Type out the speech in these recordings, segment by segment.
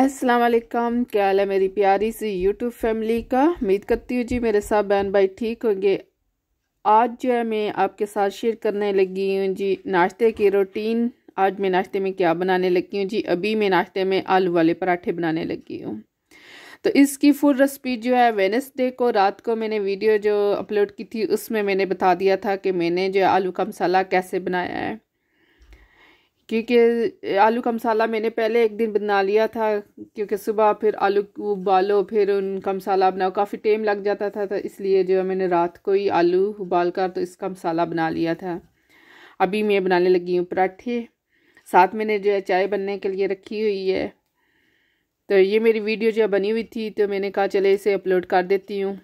अस्सलाम वालेकुम क्या हाल है मेरी प्यारी सी यूट्यूब फैमिली का उम्मीद करती हूँ जी मेरे साथ बहन भाई ठीक होंगे आज जो है मैं आपके साथ शेयर करने लगी हूँ जी नाश्ते की रूटीन आज मैं नाश्ते में क्या बनाने लगी हूँ जी अभी मैं नाश्ते में आलू वाले पराठे बनाने लगी हूँ तो इसकी फुल रेसिपी जो है वेनसडे को रात को मैंने वीडियो जो अपलोड की थी उसमें मैंने बता दिया था कि मैंने जो आलू का मसाला कैसे बनाया है क्योंकि आलू का मसाला मैंने पहले एक दिन बना लिया था क्योंकि सुबह फिर आलू उबालो फिर उनका मसाला बनाओ काफ़ी टाइम लग जाता था तो इसलिए जो है मैंने रात को ही आलू उबाल कर तो इसका मसाला बना लिया था अभी मैं बनाने लगी हूँ पराठे साथ मैंने जो है चाय बनने के लिए रखी हुई है तो ये मेरी वीडियो जो बनी हुई थी तो मैंने कहा चले इसे अपलोड कर देती हूँ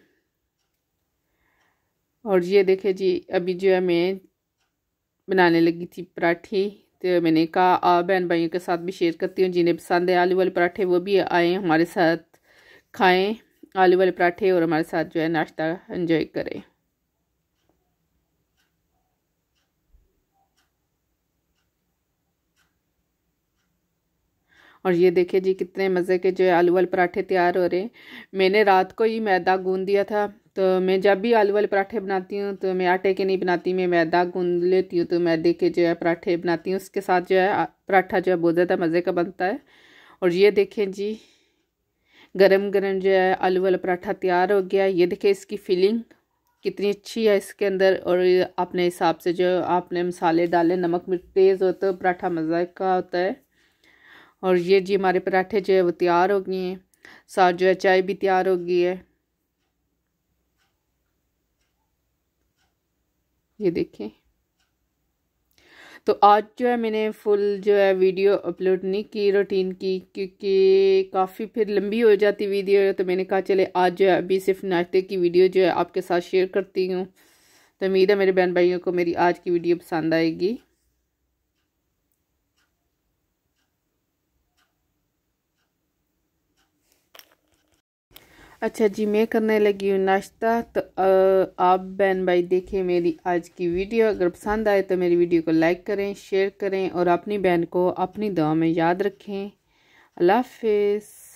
और ये देखे जी अभी जो है मैं बनाने लगी थी पराठी तो मैंने कहा और बहन भाइयों के साथ भी शेयर करती हूँ जिन्हें पसंद है आलू वाले पराठे वो भी आए हमारे साथ खाएँ आलू वाले पराठे और हमारे साथ जो है नाश्ता इन्जॉय करें और ये देखिए जी कितने मज़े के जो है आलू वाले पराठे तैयार हो रहे हैं मैंने रात को ही मैदा गूंद दिया था तो मैं जब भी आलू वाले पराठे बनाती हूँ तो मैं आटे के नहीं बनाती मैं मैदा गूंद लेती हूँ तो मैदे के जो है पराठे बनाती हूँ उसके साथ जो है पराठा जो है बहुत ज़्यादा मज़े का बनता है और ये देखें जी गरम गरम जो है आलू वाला पराठा तैयार हो गया ये देखें इसकी फीलिंग कितनी अच्छी है इसके अंदर और अपने हिसाब से जो आपने मसाले डाले नमक मिर्च तेज़ हो तो पराठा मज़े का होता है और ये जी हमारे पराठे जो है वो तैयार हो गए हैं साथ जो है चाय भी तैयार हो गई है ये देखें तो आज जो है मैंने फुल जो है वीडियो अपलोड नहीं की रूटीन की क्योंकि काफ़ी फिर लंबी हो जाती वीडियो तो मैंने कहा चले आज जो है अभी सिर्फ नाश्ते की वीडियो जो है आपके साथ शेयर करती हूँ तो उम्मीद है मेरे बहन भाइयों को मेरी आज की वीडियो पसंद आएगी अच्छा जी मैं करने लगी हूँ नाश्ता तो आप बहन भाई देखें मेरी आज की वीडियो अगर पसंद आए तो मेरी वीडियो को लाइक करें शेयर करें और अपनी बहन को अपनी दुआ में याद रखें अल्लाह हाफिज़